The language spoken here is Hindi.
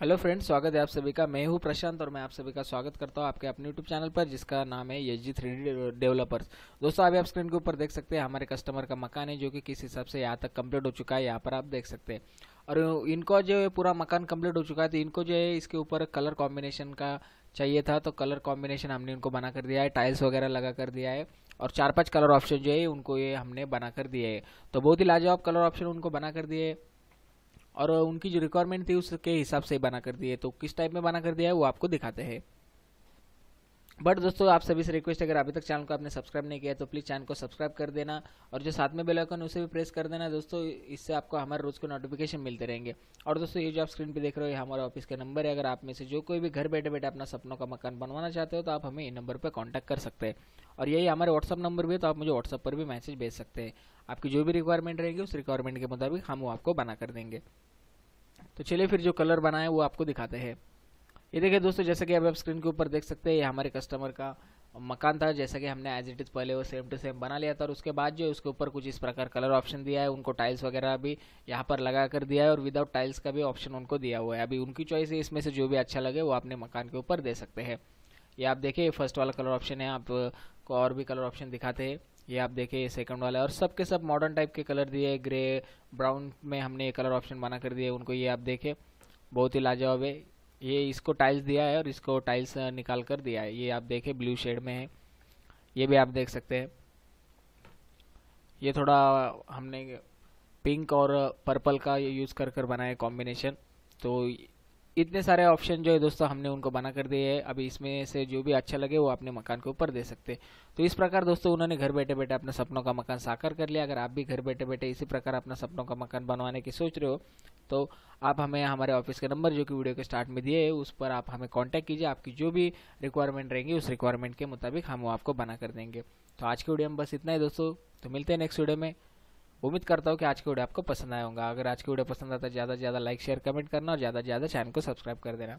हेलो फ्रेंड्स स्वागत है आप सभी का मैं हूं प्रशांत और मैं आप सभी का स्वागत करता हूं आपके अपने यूट्यूब चैनल पर जिसका नाम है यजी थ्री थ्री डेवलपर्स दोस्तों अभी आप स्क्रीन के ऊपर देख सकते हैं हमारे कस्टमर का मकान है जो कि किस हिसाब से यहाँ तक कंप्लीट हो चुका है यहाँ पर आप देख सकते हैं और इनको जो है पूरा मकान कम्प्लीट हो चुका है तो इनको जो है इसके ऊपर कलर कॉम्बिनेशन का चाहिए था तो कलर कॉम्बिनेशन हमने इनको बना कर दिया है टाइल्स वगैरह लगा कर दिया है और चार पाँच कलर ऑप्शन जो है उनको ये हमने बना कर दिए है तो बहुत ही लाजवाब कलर ऑप्शन उनको बना कर दिए और उनकी जो रिक्वायरमेंट थी उसके हिसाब से बना कर दिए तो किस टाइप में बना कर दिया है वो आपको दिखाते हैं बट दोस्तों आप सभी से रिक्वेस्ट अगर अभी तक चैनल को आपने सब्सक्राइब नहीं किया तो प्लीज़ चैनल को सब्सक्राइब कर देना और जो साथ में बेल आइकन उसे भी प्रेस कर देना दोस्तों इससे आपको हमारे रोज़ के नोटिफिकेशन मिलते रहेंगे और दोस्तों ये जो आप स्क्रीन पे देख रहे हो ये हमारे ऑफिस का नंबर है अगर आप में से जो कोई भी घर बैठे बैठे अपना सपनों का मकान बनवाना चाहते हो तो आप हमें इन नंबर पर कॉन्टैक्ट कर सकते हैं और यही हमारे व्हाट्सअप नंबर भी है तो आप मुझे व्हाट्सअप पर भी मैसेज भेज सकते हैं आपकी जो भी रिक्वायरमेंट रहेगी उस रिक्वायरमेंट के मुताबिक हम वो आपको बना कर देंगे तो चलिए फिर जो कलर बनाए वो आपको दिखाते हैं ये देखिए दोस्तों जैसे कि आप स्क्रीन के ऊपर देख सकते हैं ये हमारे कस्टमर का मकान था जैसा कि हमने एज इट इज़ पहले वो सेम टू सेम बना लिया था और उसके बाद जो है उसके ऊपर कुछ इस प्रकार कलर ऑप्शन दिया है उनको टाइल्स वगैरह भी यहाँ पर लगा कर दिया है और विदाउट टाइल्स का भी ऑप्शन उनको दिया हुआ है अभी उनकी चॉइस है इसमें से जो भी अच्छा लगे वो अपने मकान के ऊपर दे सकते हैं ये आप देखिए फर्स्ट वाला कलर ऑप्शन है आपको और भी कलर ऑप्शन दिखाते हैं ये आप देखिए सेकंड वाला है और सब सब मॉडर्न टाइप के कलर दिए ग्रे ब्राउन में हमने ये कलर ऑप्शन बना कर दिए उनको ये आप देखें बहुत ही लाजवाब है ये इसको टाइल्स दिया है और इसको टाइल्स निकाल कर दिया है ये आप देखें ब्लू शेड में है ये भी आप देख सकते हैं ये थोड़ा हमने पिंक और पर्पल का यूज़ कर कर बनाया कॉम्बिनेशन तो इतने सारे ऑप्शन जो है दोस्तों हमने उनको बना कर दिए हैं अभी इसमें से जो भी अच्छा लगे वो अपने मकान के ऊपर दे सकते हैं तो इस प्रकार दोस्तों उन्होंने घर बैठे बैठे अपने सपनों का मकान साकार कर लिया अगर आप भी घर बैठे बैठे इसी प्रकार अपना सपनों का मकान बनवाने की सोच रहे हो तो आप हमें हमारे ऑफिस का नंबर जो कि वीडियो के स्टार्ट में दिए है उस पर आप हमें कांटेक्ट कीजिए आपकी जो भी रिक्वायरमेंट रहेंगी उस रिक्वायरमेंट के मुताबिक हम वो आपको बना कर देंगे तो आज के वीडियो में बस इतना ही दोस्तों तो मिलते हैं नेक्स्ट वीडियो में उम्मीद करता हूँ कि आज के वीडियो आपको पसंद आया होगा अगर आज की वीडियो पसंद आता है ज़्यादा से ज़्यादा लाइक शेयर कमेंट करना और ज़्यादा से ज़्यादा चैनल को सब्सक्राइब कर देना